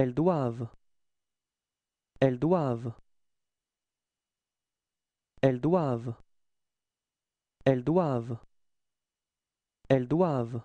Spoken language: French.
Elles doivent. Elles doivent. Elles doivent. Elles doivent. Elles doivent.